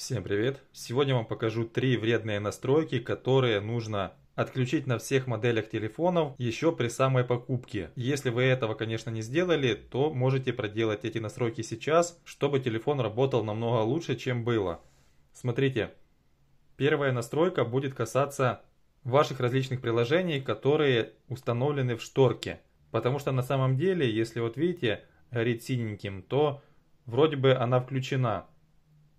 Всем привет! Сегодня вам покажу три вредные настройки, которые нужно отключить на всех моделях телефонов еще при самой покупке. Если вы этого, конечно, не сделали, то можете проделать эти настройки сейчас, чтобы телефон работал намного лучше, чем было. Смотрите, первая настройка будет касаться ваших различных приложений, которые установлены в шторке. Потому что на самом деле, если вот видите, горит синеньким, то вроде бы она включена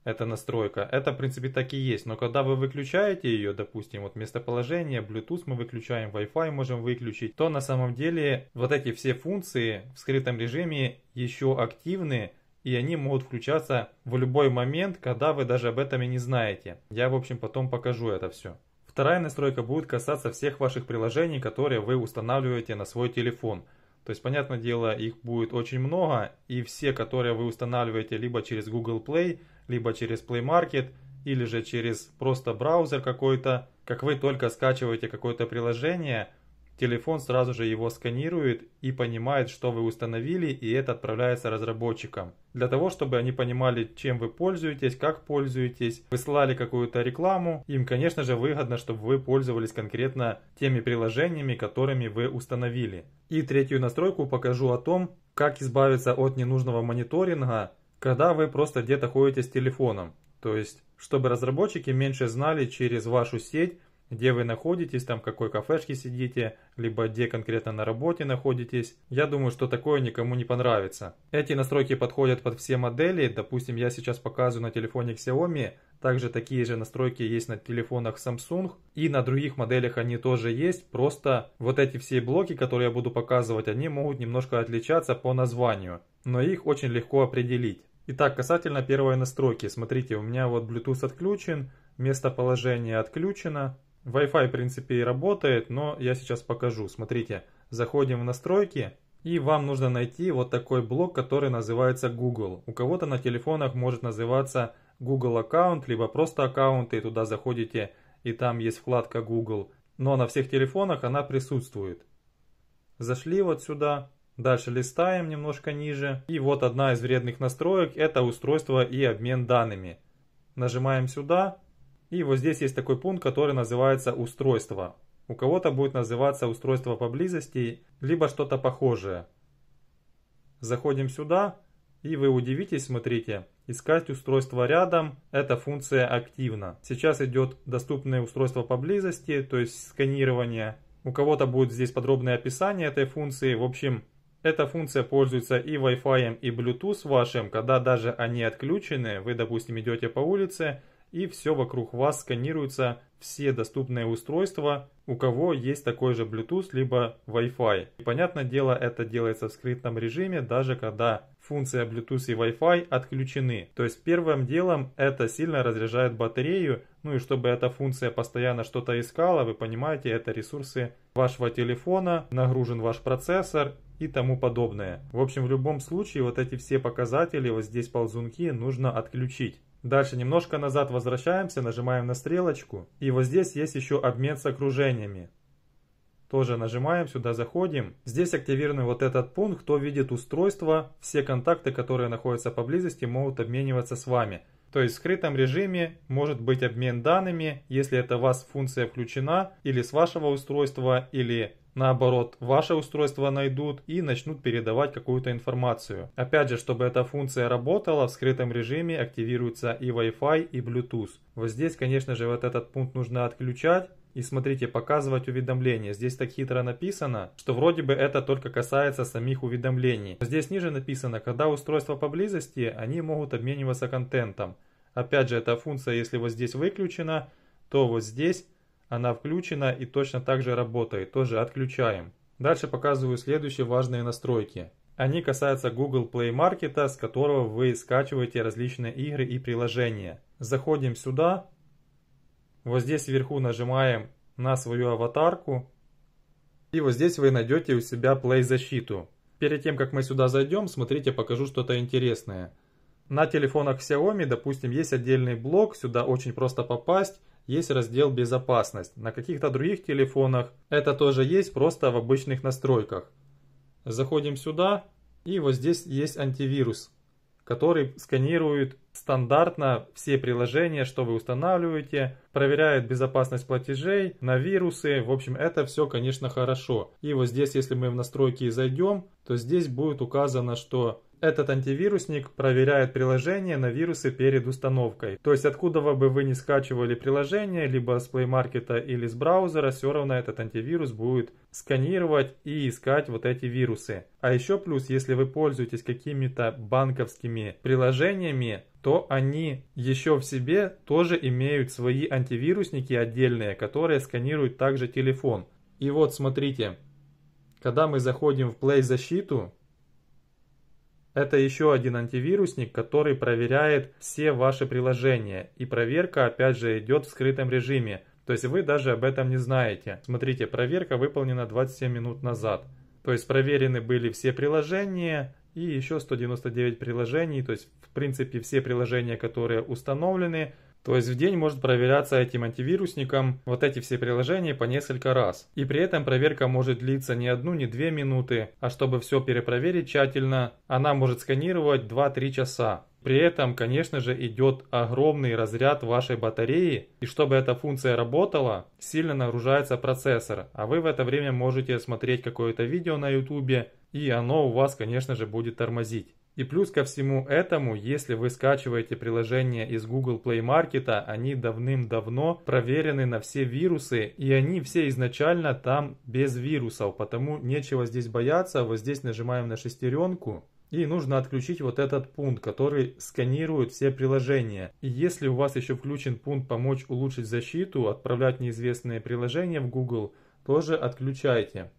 эта настройка. Это, в принципе, так и есть. Но когда вы выключаете ее, допустим, вот местоположение, Bluetooth мы выключаем, Wi-Fi можем выключить, то на самом деле вот эти все функции в скрытом режиме еще активны, и они могут включаться в любой момент, когда вы даже об этом и не знаете. Я, в общем, потом покажу это все. Вторая настройка будет касаться всех ваших приложений, которые вы устанавливаете на свой телефон – то есть, понятное дело, их будет очень много, и все, которые вы устанавливаете либо через Google Play, либо через Play Market, или же через просто браузер какой-то, как вы только скачиваете какое-то приложение – Телефон сразу же его сканирует и понимает, что вы установили, и это отправляется разработчикам. Для того, чтобы они понимали, чем вы пользуетесь, как пользуетесь, выслали какую-то рекламу, им, конечно же, выгодно, чтобы вы пользовались конкретно теми приложениями, которыми вы установили. И третью настройку покажу о том, как избавиться от ненужного мониторинга, когда вы просто где-то ходите с телефоном. То есть, чтобы разработчики меньше знали через вашу сеть, где вы находитесь, там какой кафешке сидите, либо где конкретно на работе находитесь. Я думаю, что такое никому не понравится. Эти настройки подходят под все модели. Допустим, я сейчас показываю на телефоне Xiaomi. Также такие же настройки есть на телефонах Samsung. И на других моделях они тоже есть. Просто вот эти все блоки, которые я буду показывать, они могут немножко отличаться по названию. Но их очень легко определить. Итак, касательно первой настройки. Смотрите, у меня вот Bluetooth отключен. Местоположение отключено, Wi-Fi, в принципе, и работает, но я сейчас покажу. Смотрите, заходим в настройки, и вам нужно найти вот такой блок, который называется Google. У кого-то на телефонах может называться Google аккаунт, либо просто аккаунт и туда заходите, и там есть вкладка Google. Но на всех телефонах она присутствует. Зашли вот сюда, дальше листаем немножко ниже. И вот одна из вредных настроек – это устройство и обмен данными. Нажимаем сюда, и вот здесь есть такой пункт, который называется устройство. У кого-то будет называться устройство поблизости, либо что-то похожее. Заходим сюда, и вы удивитесь, смотрите, искать устройство рядом, эта функция активна. Сейчас идет доступное устройство поблизости, то есть сканирование. У кого-то будет здесь подробное описание этой функции. В общем, эта функция пользуется и Wi-Fi, и Bluetooth вашим, когда даже они отключены, вы, допустим, идете по улице, и все вокруг вас сканируется, все доступные устройства, у кого есть такой же Bluetooth либо Wi-Fi. И, понятное дело, это делается в скрытном режиме, даже когда функция Bluetooth и Wi-Fi отключены. То есть первым делом это сильно разряжает батарею, ну и чтобы эта функция постоянно что-то искала, вы понимаете, это ресурсы вашего телефона, нагружен ваш процессор и тому подобное. В общем, в любом случае вот эти все показатели, вот здесь ползунки, нужно отключить. Дальше немножко назад возвращаемся, нажимаем на стрелочку. И вот здесь есть еще обмен с окружениями. Тоже нажимаем, сюда заходим. Здесь активирован вот этот пункт. Кто видит устройство, все контакты, которые находятся поблизости, могут обмениваться с вами. То есть в скрытом режиме может быть обмен данными, если это у вас функция включена или с вашего устройства, или Наоборот, ваше устройство найдут и начнут передавать какую-то информацию. Опять же, чтобы эта функция работала, в скрытом режиме активируется и Wi-Fi, и Bluetooth. Вот здесь, конечно же, вот этот пункт нужно отключать, и смотрите, показывать уведомления. Здесь так хитро написано, что вроде бы это только касается самих уведомлений. Здесь ниже написано, когда устройства поблизости, они могут обмениваться контентом. Опять же, эта функция, если вот здесь выключена, то вот здесь она включена и точно так же работает, тоже отключаем. Дальше показываю следующие важные настройки. Они касаются Google Play Market, с которого вы скачиваете различные игры и приложения. Заходим сюда. Вот здесь вверху нажимаем на свою аватарку. И вот здесь вы найдете у себя Play защиту. Перед тем, как мы сюда зайдем, смотрите, покажу что-то интересное. На телефонах Xiaomi, допустим, есть отдельный блок, сюда очень просто попасть есть раздел «Безопасность». На каких-то других телефонах это тоже есть, просто в обычных настройках. Заходим сюда, и вот здесь есть антивирус, который сканирует стандартно все приложения, что вы устанавливаете, проверяет безопасность платежей на вирусы. В общем, это все, конечно, хорошо. И вот здесь, если мы в настройки зайдем, то здесь будет указано, что этот антивирусник проверяет приложение на вирусы перед установкой. То есть откуда бы вы ни скачивали приложение, либо с Play Market а или с браузера, все равно этот антивирус будет сканировать и искать вот эти вирусы. А еще плюс, если вы пользуетесь какими-то банковскими приложениями, то они еще в себе тоже имеют свои антивирусники отдельные, которые сканируют также телефон. И вот смотрите, когда мы заходим в Play защиту, это еще один антивирусник, который проверяет все ваши приложения. И проверка опять же идет в скрытом режиме. То есть вы даже об этом не знаете. Смотрите, проверка выполнена 27 минут назад. То есть проверены были все приложения и еще 199 приложений. То есть в принципе все приложения, которые установлены, то есть в день может проверяться этим антивирусником вот эти все приложения по несколько раз. И при этом проверка может длиться не одну, не две минуты, а чтобы все перепроверить тщательно, она может сканировать 2-3 часа. При этом, конечно же, идет огромный разряд вашей батареи, и чтобы эта функция работала, сильно нагружается процессор, а вы в это время можете смотреть какое-то видео на YouTube, и оно у вас, конечно же, будет тормозить. И плюс ко всему этому, если вы скачиваете приложения из Google Play Market, они давным-давно проверены на все вирусы, и они все изначально там без вирусов, потому нечего здесь бояться. Вот здесь нажимаем на шестеренку, и нужно отключить вот этот пункт, который сканирует все приложения. И если у вас еще включен пункт «Помочь улучшить защиту», «Отправлять неизвестные приложения в Google», тоже отключайте.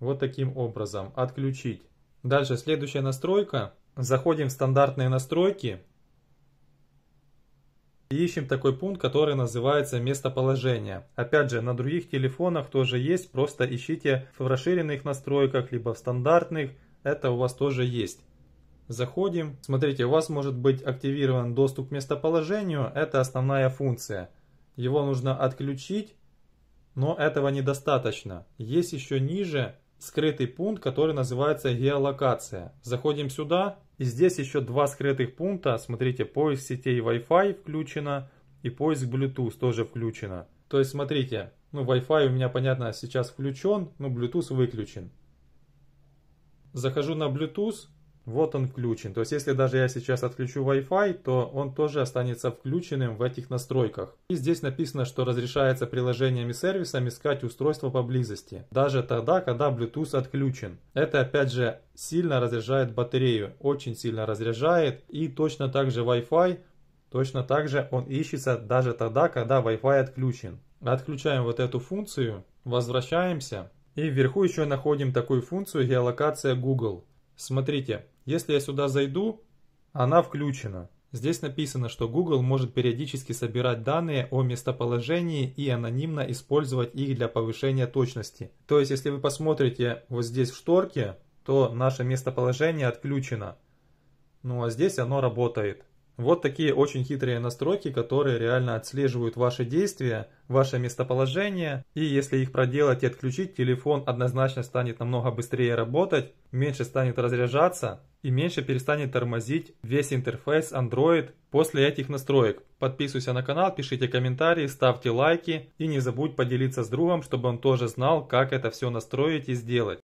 Вот таким образом. Отключить. Дальше следующая настройка Заходим в стандартные настройки. И ищем такой пункт, который называется местоположение. Опять же, на других телефонах тоже есть, просто ищите в расширенных настройках, либо в стандартных, это у вас тоже есть. Заходим. Смотрите, у вас может быть активирован доступ к местоположению, это основная функция. Его нужно отключить, но этого недостаточно. Есть еще ниже скрытый пункт, который называется геолокация. Заходим сюда, и здесь еще два скрытых пункта. Смотрите, поиск сетей Wi-Fi включено и поиск Bluetooth тоже включено. То есть, смотрите, ну Wi-Fi у меня, понятно, сейчас включен, но Bluetooth выключен. Захожу на Bluetooth, вот он включен. То есть, если даже я сейчас отключу Wi-Fi, то он тоже останется включенным в этих настройках. И здесь написано, что разрешается приложениями и сервисам искать устройство поблизости. Даже тогда, когда Bluetooth отключен. Это опять же сильно разряжает батарею. Очень сильно разряжает. И точно так же Wi-Fi. Точно так же он ищется даже тогда, когда Wi-Fi отключен. Отключаем вот эту функцию. Возвращаемся. И вверху еще находим такую функцию геолокация Google. Смотрите, если я сюда зайду, она включена. Здесь написано, что Google может периодически собирать данные о местоположении и анонимно использовать их для повышения точности. То есть, если вы посмотрите вот здесь в шторке, то наше местоположение отключено. Ну а здесь оно работает. Вот такие очень хитрые настройки, которые реально отслеживают ваши действия, ваше местоположение, и если их проделать и отключить, телефон однозначно станет намного быстрее работать, меньше станет разряжаться и меньше перестанет тормозить весь интерфейс Android после этих настроек. Подписывайся на канал, пишите комментарии, ставьте лайки и не забудь поделиться с другом, чтобы он тоже знал, как это все настроить и сделать.